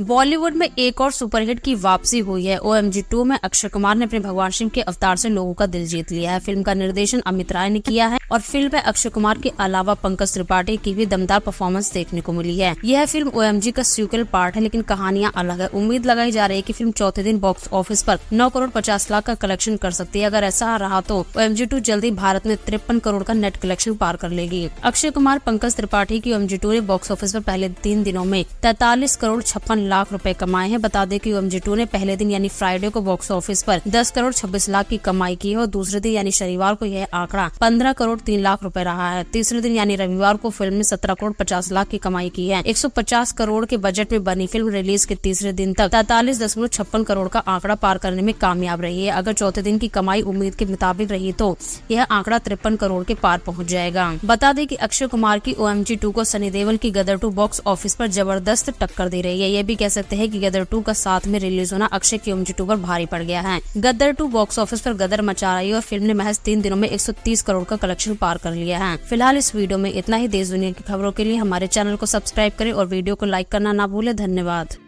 बॉलीवुड में एक और सुपरहिट की वापसी हुई है ओ एम जी टू में अक्षय कुमार ने अपने भगवान सिंह के अवतार से लोगों का दिल जीत लिया है फिल्म का निर्देशन अमित राय ने किया है और फिल्म में अक्षय कुमार के अलावा पंकज त्रिपाठी की भी दमदार परफॉर्मेंस देखने को मिली है यह फिल्म ओ का सीक्वल पार्ट है लेकिन कहानियां अलग है उम्मीद लगाई जा रही है की फिल्म चौथे दिन बॉक्स ऑफिस पर 9 करोड़ 50 लाख का कलेक्शन कर सकती है अगर ऐसा रहा तो ओ एम जल्दी भारत में तिरपन करोड़ का नेट कलेक्शन पार कर लेगी अक्षय कुमार पंकज त्रिपाठी की ओ टू ने बॉक्स ऑफिस आरोप पहले तीन दिनों में तैतालीस करोड़ छप्पन लाख रूपए कमाए हैं बता दें कि ओ ने पहले दिन यानी फ्राइडे को बॉक्स ऑफिस पर दस करोड़ छब्बीस लाख की कमाई की है और दूसरे दिन यानी शनिवार को यह आंकड़ा पंद्रह करोड़ तीन लाख रुपए रहा है तीसरे दिन यानी रविवार को फिल्म ने सत्रह करोड़ पचास लाख की कमाई की है एक करोड़ के बजट में बनी फिल्म रिलीज के तीसरे दिन तक तैतालीस दशमलव छप्पन करोड़ का आंकड़ा पार करने में कामयाब रही है अगर चौथे दिन की कमाई उम्मीद के मुताबिक रही तो यह आंकड़ा तिरपन करोड़ के पार पहुँच जाएगा बता दें की अक्षय कुमार की ओ एम टू को सनी देवल की गदर टू बॉक्स ऑफिस आरोप जबरदस्त टक्कर दे रही है यह भी कह सकते हैं की गदर टू का साथ में रिलीज होना अक्षय की ओम टू आरोप भारी पड़ गया है गदर टू बॉक्स ऑफिस आरोप गदर मचा रही और फिल्म ने महज तीन दिनों में एक करोड़ का कलेक्शन लक्ष्य पार कर लिया है फिलहाल इस वीडियो में इतना ही देश दुनिया की खबरों के लिए हमारे चैनल को सब्सक्राइब करें और वीडियो को लाइक करना ना भूले धन्यवाद